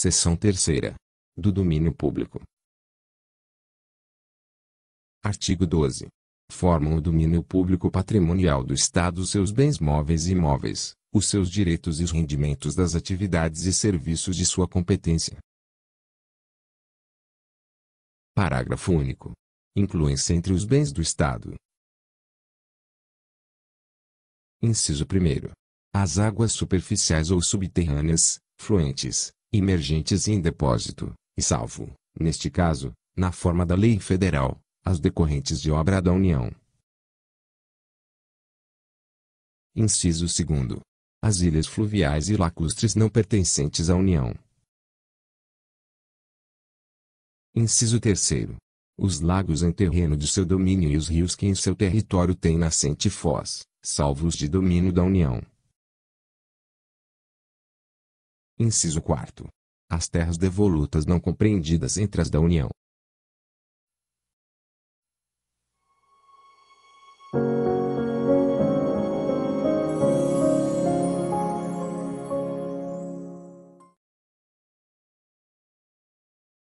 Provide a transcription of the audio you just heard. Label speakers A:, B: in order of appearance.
A: Seção terceira. Do domínio público.
B: Artigo 12. Formam o domínio público patrimonial do Estado seus bens móveis e imóveis, os seus direitos e os rendimentos das atividades e serviços de sua competência.
C: Parágrafo único. Incluem-se entre os bens do Estado.
B: Inciso 1. As águas superficiais ou subterrâneas, fluentes, emergentes em depósito, e salvo, neste caso, na forma da lei federal, as decorrentes de obra da União. Inciso 2. As ilhas fluviais e lacustres não pertencentes à União. Inciso 3. Os lagos em terreno de seu domínio e os rios que em seu território têm nascente foz, salvos de domínio da União. Inciso 4. As terras devolutas não compreendidas entre as da
C: União